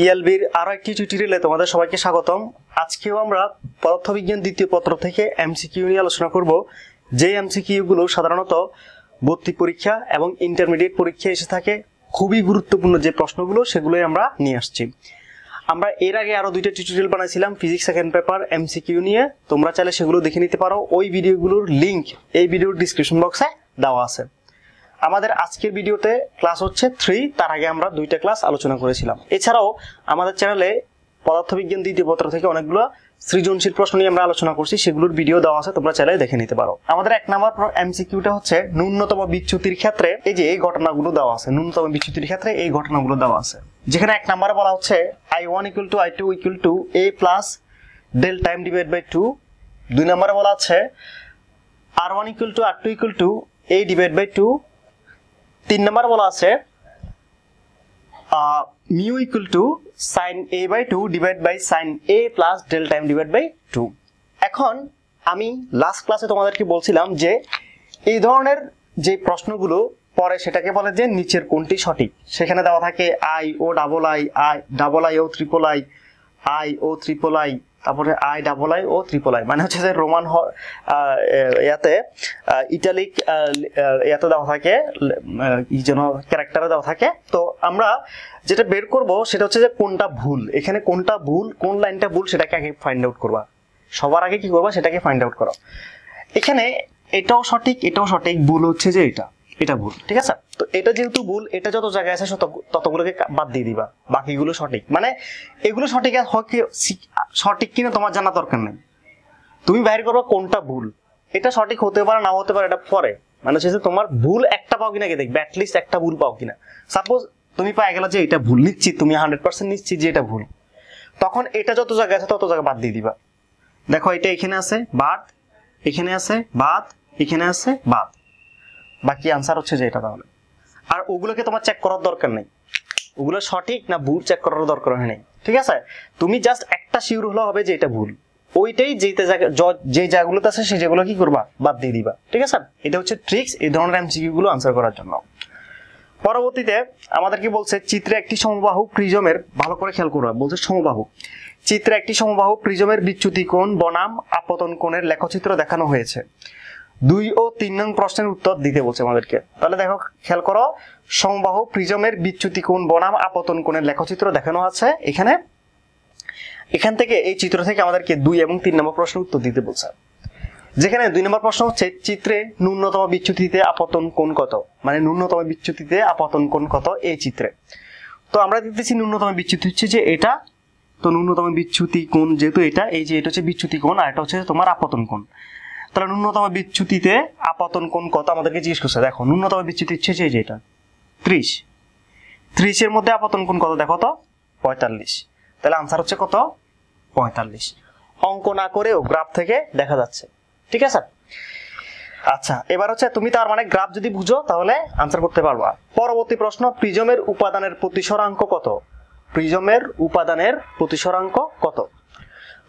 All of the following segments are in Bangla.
ইএলবির e আরও একটি টিউটোরিয়ালে তোমাদের সবাইকে স্বাগতম আজকেও আমরা পদার্থবিজ্ঞান দ্বিতীয় পত্র থেকে এমসিকিউ নিয়ে আলোচনা করব যে এমসিকিউগুলো সাধারণত ভর্তি পরীক্ষা এবং ইন্টারমিডিয়েট পরীক্ষায় এসে থাকে খুবই গুরুত্বপূর্ণ যে প্রশ্নগুলো সেগুলোই আমরা নিয়ে আসছি আমরা এর আগে আরও দুইটা টিউটোরিয়াল বানাইছিলাম ফিজিক্স সেকেন্ড পেপার এমসিকিউ নিয়ে তোমরা চাইলে সেগুলো দেখে নিতে পারো ওই ভিডিওগুলোর লিঙ্ক এই ভিডিওর ডিসক্রিপশন বক্সে দেওয়া আছে আমাদের আজকের ভিডিওতে ক্লাস হচ্ছে থ্রি তার আগে আমরা দুইটা ক্লাস আলোচনা করেছিলাম এছাড়াও আমাদের চ্যানেলে পদার্থবিজ্ঞান দ্বিতীয় পত্র থেকে অনেকগুলো সৃজনশীল প্রশ্ন নিয়ে আমরা আলোচনা করছি সেগুলোর ভিডিও দেওয়া আছে তোমরা চ্যানেলে দেখে নিতে পারো আমাদের এক নম্বর এমসিকিউটা হচ্ছে ন্যূনতম বিচ্যুতির ক্ষেত্রে এই যে এই ঘটনাগুলো দেওয়া আছে ন্যূনতম বিচ্যুতির ক্ষেত্রে এই ঘটনাগুলো দেওয়া আছে যেখানে এক নম্বরে বলা হচ্ছে I one equal to I two equal to A plus del time divide by two দুই নম্বরে বলা আছে r one equal to r two equal to A divide by two তিন নাম্বার বলা আছে mu equal to sine A by two divide by sine A plus del time divide by two এখন আমি লাস্ট ক্লাসে তোমাদেরকে বলছিলাম যে এই ধরনের যে প্রশ্নগুলো পরে সেটাকে বলে যে নিচের কোনটি সঠিক সেখানে দেওয়া থাকে আই ও double I I double I ও ট্রিপল আই আই ও ট্রিপল আই তারপরে আই ডাবল আই ও ত্রিপল আই মানে হচ্ছে যে রোমান ইয়াতে ইটালিক ইয়াতে দেওয়া থাকে ই যেন ক্যারেক্টারে দেওয়া থাকে তো আমরা যেটা বের করব সেটা হচ্ছে যে কোনটা ভুল এখানে কোনটা ভুল কোন লাইনটা ভুল সেটাকে আগে ফাইন্ড আউট করবা সবার আগে কি করবা সেটাকে ফাইন্ড আউট করো এখানে এটাও সঠিক এটাও সঠিক ভুল হচ্ছে যে এটা এটা ভুল ঠিক আছে তো এটা যেহেতু ভুল এটা যত জায়গায় আছে ততগুলোকে বাদ দিয়ে দিবা বাকিগুলো সঠিক মানে এগুলো সঠিক সঠিক কিনা তোমার জানা দরকার নেই তুমি বাইর করবা কোনটা ভুল এটা সঠিক হতে পারে না হতে পারে এটা পরে মানে সে তোমার ভুল একটা পাও কিনা দেখবে অ্যাটলিস্ট একটা ভুল পাও কিনা সাপোজ তুমি পাই গেলো যে এটা ভুল নিচ্ছি তুমি হান্ড্রেড পার্সেন্ট নিচ্ছি যে এটা ভুল তখন এটা যত জায়গায় আছে তত জায়গায় বাদ দিয়ে দিবা দেখো এটা এখানে আছে বাদ এখানে আছে বাদ এখানে আছে বাদ বাকি আনসার হচ্ছে যে এটা তাহলে আর ওগুলোকে তোমার চেক করার দরকার নেই ওগুলো সঠিক না ভুল চেক করার দরকার হয় নাই ঠিক আছে তুমি জাস্ট একটা শিউর হলো হবে যে এটা ভুল ওইটাই যেতে যে জায়গাগুলোতে আছে সেই জায়গাগুলো কি করবা বাদ দিয়ে দিবা ঠিক আছে এটা হচ্ছে ট্রিক্স এই ধরনের এমসিকিউ গুলো আনসার করার জন্য পরবর্তীতে আমাদের কি বলছে চিত্রে একটি সমবাহু প্রিজমের ভালো করে খেয়াল করবা বলছে সমবাহু চিত্রে একটি সমবাহু প্রিজমের বিচ্যুতি কোণ বনাম আপতন কোণের লেখচিত্র দেখানো হয়েছে দুই ও তিন নং প্রশ্নের উত্তর দিতে বলছে আমাদেরকে তাহলে দেখো খেয়াল করো সমবাহ প্রিজমের বিচ্যুতি কোণ বনাম আপতন কোণের লেখচিত্র দেখানো আছে এখানে এখান থেকে এই চিত্র থেকে আমাদেরকে দুই এবং তিন নম্বর প্রশ্নের উত্তর দিতে বলছে যেখানে দুই নম্বর প্রশ্ন হচ্ছে চিত্রে ন্যূনতম বিচ্যুতিতে আপতন কোণ কত মানে ন্যূনতম বিচ্যুতিতে আপতন কোণ কত এই চিত্রে তো আমরা দেখতেছি ন্যূনতম বিচ্যুতি হচ্ছে যে এটা তো ন্যূনতম বিচ্যুতি কোণ যেহেতু এটা এই যে এটা হচ্ছে বিচ্যুতি কোণ আর এটা হচ্ছে তোমার আপতন কোণ তাহলে ন্যূনতম বিচ্যুতিতে আপাতন কোন কত আমাদেরকে জিজ্ঞেস করছে দেখো ন্যূনতম বিচ্যুতি ইচ্ছে যে যেটা ত্রিশ ত্রিশের মধ্যে আপাতন কোন কত দেখো তো পঁয়তাল্লিশ তাহলে আনসার হচ্ছে কত পঁয়তাল্লিশ অঙ্ক না করেও গ্রাফ থেকে দেখা যাচ্ছে ঠিক আছে আচ্ছা এবার হচ্ছে তুমি তার মানে গ্রাফ যদি বুঝো তাহলে আনসার করতে পারবা পরবর্তী প্রশ্ন প্রিজমের উপাদানের প্রতিসরাঙ্ক কত প্রিজমের উপাদানের প্রতিসরাঙ্ক কত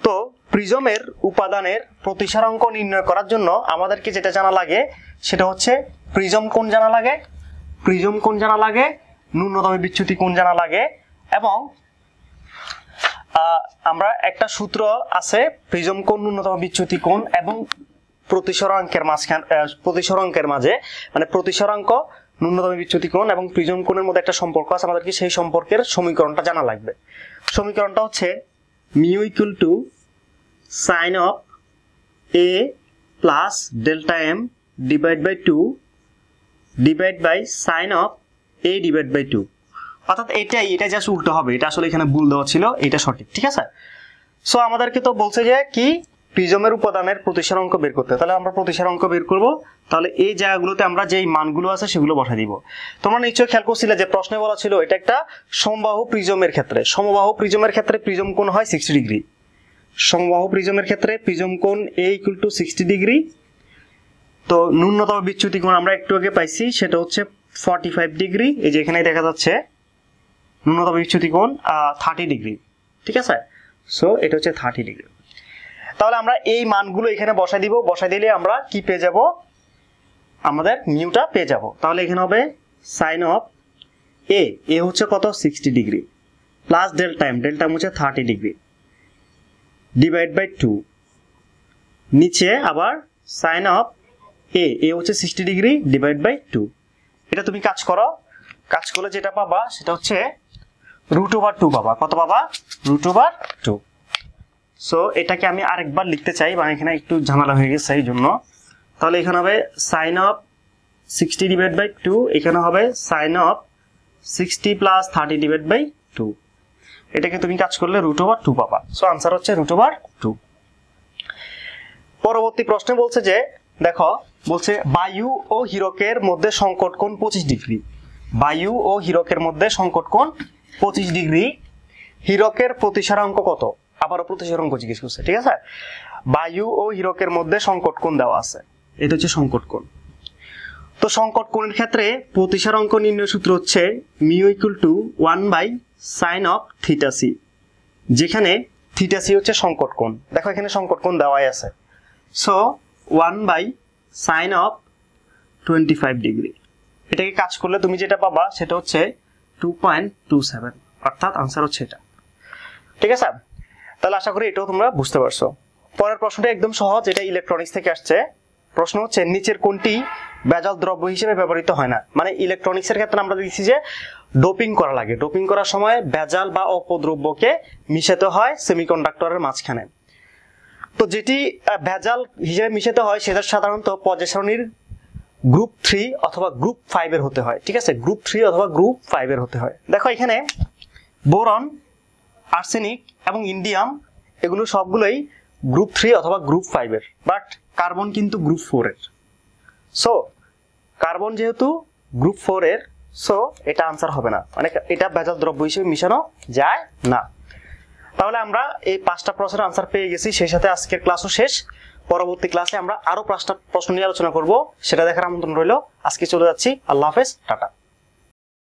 তো প্রিজমের উপাদানের প্রতিসার অঙ্ক নির্ণয় করার জন্য আমাদেরকে যেটা জানা লাগে সেটা হচ্ছে প্রিজম কোন জানা লাগে প্রিজম কোন জানা লাগে ন্যূনতম বিচ্যুতি কোন জানা লাগে এবং আমরা একটা সূত্র আছে প্রিজম কোন ন্যূনতম বিচ্যুতি কোন এবং প্রতিসরাঙ্কের মাঝখান প্রতিসরাঙ্কের মাঝে মানে প্রতিসরাঙ্ক ন্যূনতম বিচ্যুতি কোন এবং প্রিজম কোনের মধ্যে একটা সম্পর্ক আছে আমাদেরকে সেই সম্পর্কের সমীকরণটা জানা লাগবে সমীকরণটা হচ্ছে mu equal to sine of a plus delta m divided by 2 divided by sin of a divided by 2 অর্থাৎ এটাই এটা জাস্ট উল্টো হবে এটা আসলে এখানে ভুল দেওয়া ছিল এটা সঠিক ঠিক আছে সো আমাদেরকে তো বলছে যে কি প্রিজমের উপাদানের প্রতিসার অঙ্ক বের করতে তাহলে আমরা প্রতিসার অঙ্ক বের করব তাহলে এই জায়গাগুলোতে আমরা যেই মানগুলো আছে সেগুলো বসা দিব তোমরা নিশ্চয়ই খেয়াল করছিলে যে প্রশ্নে বলা ছিল এটা একটা সমবাহু প্রিজমের ক্ষেত্রে সমবাহু প্রিজমের ক্ষেত্রে প্রিজম কোন হয় সিক্সটি ডিগ্রি সমবাহু প্রিজমের ক্ষেত্রে প্রিজম কোণ A equal to sixty degree তো ন্যূনতম বিচ্যুতি কোণ আমরা একটু আগে পাইছি সেটা হচ্ছে ফর্টি ফাইভ ডিগ্রি এই যে এখানে দেখা যাচ্ছে ন্যূনতম বিচ্যুতি কোণ থার্টি ডিগ্রি ঠিক আছে সো এটা হচ্ছে থার্টি ডিগ্রি তাহলে আমরা এই মানগুলো এখানে বসাই দিব বসাই দিলে আমরা কি পেয়ে যাব আমাদের নিউটা পেয়ে যাব তাহলে এখানে হবে সাইন অফ এ এ হচ্ছে কত sixty degree plus del time del time হচ্ছে thirty degree divide by two নিচে আবার সাইন অফ এ এ হচ্ছে sixty degree divide by two এটা তুমি কাজ করো কাজ করলে যেটা পাবা সেটা হচ্ছে রুট ওভার টু পাবা কত পাবা রুট ওভার টু সো এটাকে আমি আরেকবার লিখতে চাই বা এখানে একটু ঝামেলা হয়ে গেছে সেই জন্য তাহলে এখানে হবে sine of sixty divide by two এখানে হবে sine of sixty plus thirty divide by two এটাকে তুমি কাজ করলে রুট ওভার টু পাবা সো আনসার হচ্ছে রুট ওভার টু পরবর্তী প্রশ্নে বলছে যে দেখো বলছে বায়ু ও হিরকের মধ্যে সংকট কোণ পঁচিশ ডিগ্রি বায়ু ও হিরকের মধ্যে সংকট কোণ পঁচিশ ডিগ্রি হিরকের প্রতিসারাঙ্ক কত আবারও অঙ্ক জিজ্ঞেস করছে ঠিক আছে বায়ু ও হিরকের মধ্যে সংকট কোণ দেওয়া আছে এটা হচ্ছে সংকট কোণ তো সংকট কোণের ক্ষেত্রে প্রতিসার অঙ্ক নির্ণয় সূত্র হচ্ছে mu equal to one by sine of theta C যেখানে থিটাসি হচ্ছে সংকট কোণ দেখো এখানে সংকট কোণ দেওয়াই আছে so one by sine of twenty five degree এটাকে কাজ করলে তুমি যেটা পাবা সেটা হচ্ছে টু পয়েন্ট টু সেভেন অর্থাৎ আনসার হচ্ছে এটা ঠিক আছে তাহলে আশা করি এটাও তোমরা বুঝতে পারছো পরের প্রশ্নটা একদম সহজ এটা ইলেকট্রনিক্স থেকে আসছে প্রশ্ন হচ্ছে নিচের কোনটি ভেজাল দ্রব্য হিসেবে ব্যবহৃত হয় না মানে ইলেকট্রনিক্সের ক্ষেত্রে আমরা দেখছি যে ডোপিং করা লাগে ডোপিং করার সময় ভেজাল বা অপদ্রব্যকে মিশাতে হয় সেমিকন্ডাক্টরের মাঝখানে তো যেটি ভেজাল হিসেবে মিশাতে হয় সেটা সাধারণত পজেশনির গ্রুপ থ্রি অথবা গ্রুপ ফাইভের হতে হয় ঠিক আছে গ্রুপ থ্রি অথবা গ্রুপ ফাইভের হতে হয় দেখো এখানে বোরন আর্সেনিক এবং ইন্ডিয়াম এগুলো সবগুলোই গ্রুপ থ্রি অথবা গ্রুপ ফাইভের বাট কার্বন কিন্তু গ্রুপ ফোরের সো কার্বন যেহেতু গ্রুপ ফোর এর সো এটা আনসার হবে না মানে এটা ভেজাল দ্রব্য হিসেবে মিশানো যায় না তাহলে আমরা এই পাঁচটা প্রশ্নের আনসার পেয়ে গেছি সেই সাথে আজকের ক্লাসও শেষ পরবর্তী ক্লাসে আমরা আরও পাঁচটা প্রশ্ন নিয়ে আলোচনা করব সেটা দেখার আমন্ত্রণ রইল আজকে চলে যাচ্ছি আল্লাহ হাফেজ টাটা